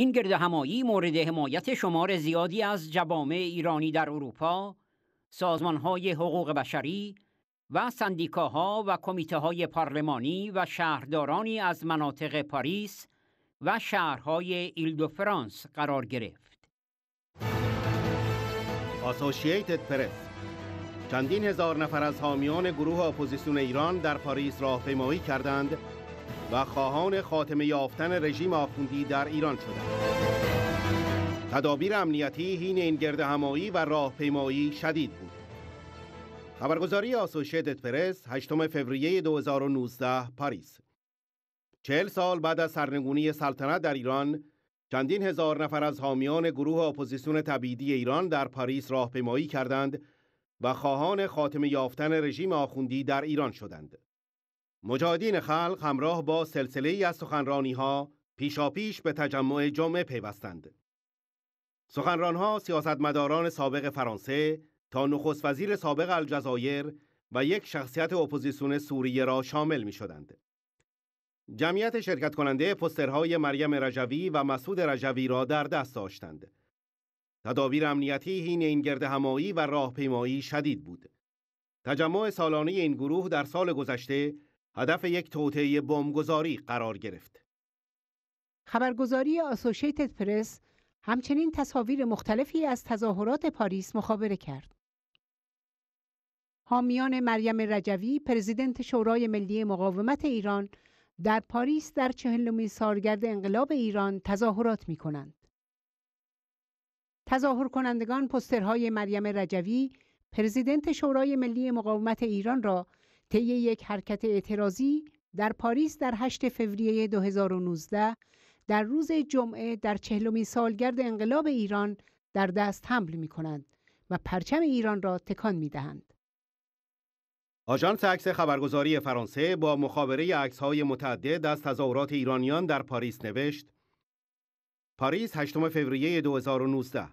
این گرد همایی مورد حمایت شمار زیادی از جوامع ایرانی در اروپا، های حقوق بشری و سندیکاها و کمیته های پارلمانی و شهردارانی از مناطق پاریس و شهرهای ایل فرانس قرار گرفت. Associated پرس چندین هزار نفر از حامیان گروه اپوزیسیون ایران در پاریس راهپیمایی کردند و خواهان خاتمه یافتن رژیم آخوندی در ایران شدند. تدابیر امنیتی هین این گرد همایی و راهپیمایی شدید بود. خبرگزاری آسوشیتد پرس 8 فوریه 2019 پاریس چهل سال بعد از سرنگونی سلطنت در ایران چندین هزار نفر از حامیان گروه اپوزیسیون تبییدی ایران در پاریس راهپیمایی کردند و خواهان خاتمه یافتن رژیم آخوندی در ایران شدند. مجاهدین خلق همراه با سلسله ای از سخنرانی ها پیش به تجمع جمعه پیوستند. سخنرانها سیاستمداران سابق فرانسه تا نخست وزیر سابق الجزایر و یک شخصیت اپوزیسیون سوریه را شامل می شدند. جمعیت شرکت کننده پسترهای مریم رجوی و مسعود رجوی را در دست داشتند. تدابیر امنیتی هین این گرد همایی و راهپیمایی شدید بود. تجمع سالانه این گروه در سال گذشته هدف یک توطعه بمبگذاری قرار گرفت. خبرگزاری آسوشیتد پرس همچنین تصاویر مختلفی از تظاهرات پاریس مخابره کرد. حامیان مریم رجوی پرزیدنت شورای ملی مقاومت ایران در پاریس در چهلمین سالگرد انقلاب ایران تظاهرات می کنند. تظاهر کنندگان پسترهای مریم رجوی پرزیدنت شورای ملی مقاومت ایران را طی یک حرکت اعتراضی در پاریس در 8 فوریه 2019 در روز جمعه در چهلمین سالگرد انقلاب ایران در دست حمل می کنند و پرچم ایران را تکان می دهند. آژانس عکس خبرگزاری فرانسه با مخابره عکس‌های متعدد از تظاهرات ایرانیان در پاریس نوشت پاریس 8 فوریه 2019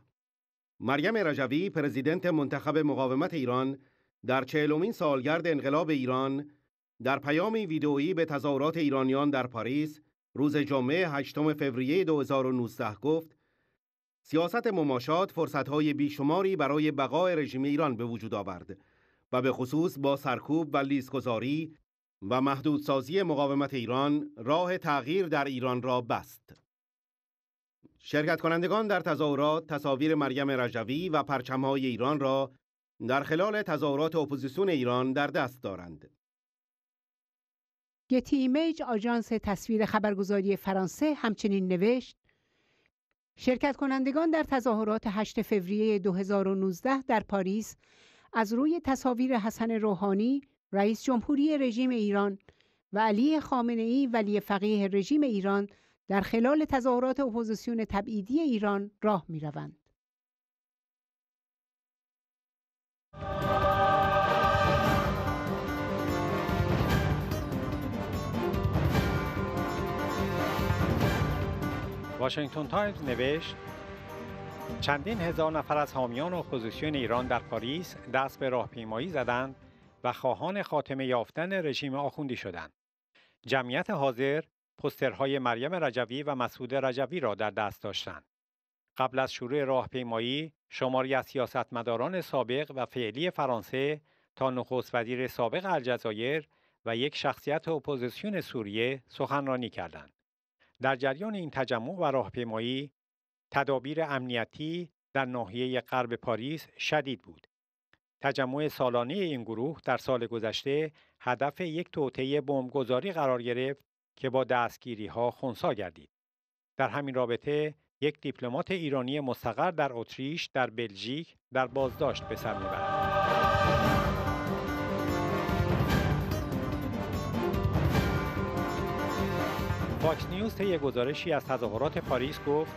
مریم رجوی پرزیدنت منتخب مقاومت ایران در چهلمین سالگرد انقلاب ایران در پیامی ویدئویی به تظاهرات ایرانیان در پاریس روز جمعه 8 فوریه 2019 گفت سیاست مماشات فرصتهای بیشماری برای بقای رژیم ایران به وجود آورد و به خصوص با سرکوب و لیزگذاری و محدودسازی مقاومت ایران راه تغییر در ایران را بست. شرکت کنندگان در تظاهرات تصاویر مریم رجوی و پرچمهای ایران را در خلال تظاهرات اپوزیسیون ایران در دست دارند. گتی ایمیج آژانس تصویر خبرگزاری فرانسه همچنین نوشت شرکت کنندگان در تظاهرات 8 فوریه 2019 در پاریس از روی تصاویر حسن روحانی رئیس جمهوری رژیم ایران و علی خامنه ای ولی فقیه رژیم ایران در خلال تظاهرات اپوزیسیون تبعیدی ایران راه می واشنگتن تایمز نوشت چندین هزار نفر از حامیان اپوزیسیون ایران در پاریس دست به راهپیمایی زدند و خواهان خاتمه یافتن رژیم آخوندی شدند. جمعیت حاضر پسترهای مریم رجوی و مسعود رجوی را در دست داشتند. قبل از شروع راهپیمایی شماری از سیاستمداران سابق و فعلی فرانسه تا نخست وزیر سابق الجزایر و یک شخصیت اپوزیسیون سوریه سخنرانی کردند. در جریان این تجمع و راهپیمایی تدابیر امنیتی در ناحیه غرب پاریس شدید بود. تجمع سالانه این گروه در سال گذشته هدف یک توطعه بمبگذاری قرار گرفت که با دستگیری ها خونسا گردید. در همین رابطه یک دیپلمات ایرانی مستقر در اتریش، در بلژیک در بازداشت به سر میبرد. فاکس نیوز طی گزارشی از تظاهرات پاریس گفت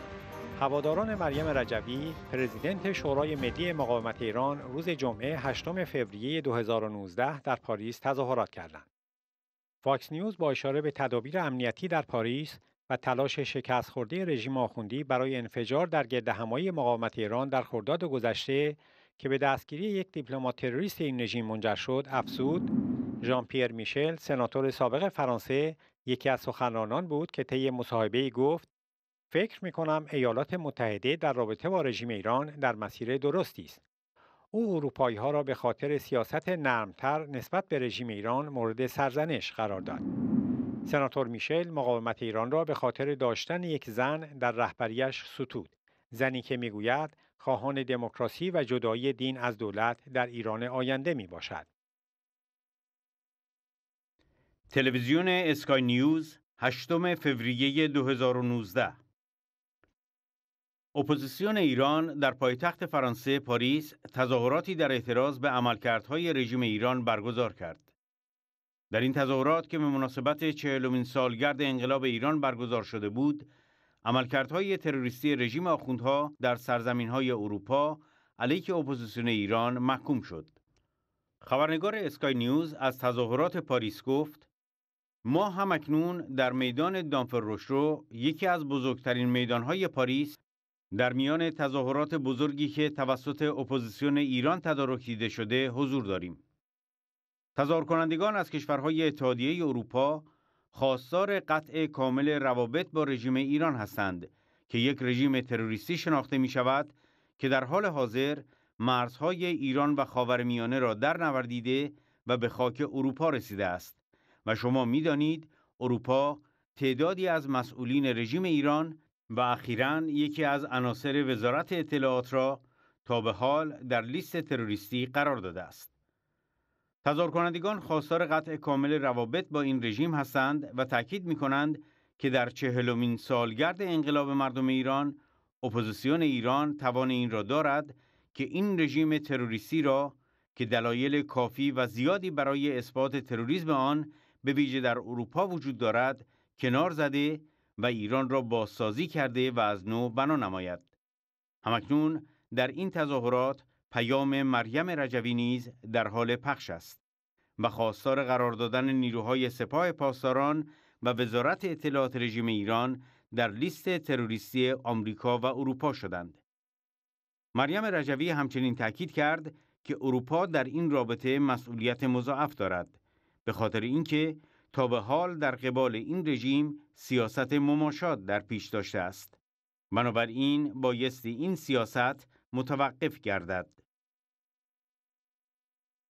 هواداران مریم رجوی پرزیدنت شورای ملی مقاومت ایران روز جمعه 8 فوریه 2019 در پاریس تظاهرات کردند. فاکس نیوز با اشاره به تدابیر امنیتی در پاریس و تلاش شکست خورده رژیم آخوندی برای انفجار در گردهمایی مقاومت ایران در خرداد گذشته که به دستگیری یک دیپلمات تروریست این رژیم منجر شد افزود ژان پیر میشل سناتور سابق فرانسه یکی از سخنرانان بود که طی مصاحبه گفت فکر می کنم ایالات متحده در رابطه با رژیم ایران در مسیر درستی است. او اروپایی ها را به خاطر سیاست نرمتر نسبت به رژیم ایران مورد سرزنش قرار داد. سناتور میشل مقاومت ایران را به خاطر داشتن یک زن در رهبریش ستود. زنی که میگوید خواهان دموکراسی و جدایی دین از دولت در ایران آینده می باشد. تلویزیون اسکای نیوز 8 فوریه 2019 اپوزیسیون ایران در پایتخت فرانسه پاریس تظاهراتی در اعتراض به عملکردهای رژیم ایران برگزار کرد. در این تظاهرات که به مناسبت چهلمین سالگرد انقلاب ایران برگزار شده بود، عملکردهای تروریستی رژیم آخوندها در سرزمینهای اروپا علیه اپوزیسیون ایران محکوم شد. خبرنگار اسکای نیوز از تظاهرات پاریس گفت ما هم اکنون در میدان دانفر روشرو یکی از بزرگترین میدانهای پاریس در میان تظاهرات بزرگی که توسط اپوزیسیون ایران تدارک دیده شده حضور داریم. تظاهر کنندگان از کشورهای اتحادیه اروپا خواستار قطع کامل روابط با رژیم ایران هستند که یک رژیم تروریستی شناخته می شود که در حال حاضر مرزهای ایران و خاورمیانه را در نوردیده و به خاک اروپا رسیده است. و شما میدانید اروپا تعدادی از مسئولین رژیم ایران و اخیرا یکی از عناصر وزارت اطلاعات را تا به حال در لیست تروریستی قرار داده است. تظاهر کنندگان خواستار قطع کامل روابط با این رژیم هستند و تاکید می کنند که در چهلمین سالگرد انقلاب مردم ایران اپوزیسیون ایران توان این را دارد که این رژیم تروریستی را که دلایل کافی و زیادی برای اثبات تروریسم آن به ویژه در اروپا وجود دارد کنار زده و ایران را بازسازی کرده و از نو بنا نماید همکنون در این تظاهرات پیام مریم رجوی نیز در حال پخش است و خواستار قرار دادن نیروهای سپاه پاسداران و وزارت اطلاعات رژیم ایران در لیست تروریستی آمریکا و اروپا شدند. مریم رجوی همچنین تاکید کرد که اروپا در این رابطه مسئولیت مضاعف دارد به خاطر اینکه تا به حال در قبال این رژیم سیاست مماشات در پیش داشته است. بنابراین بایستی این سیاست متوقف گردد.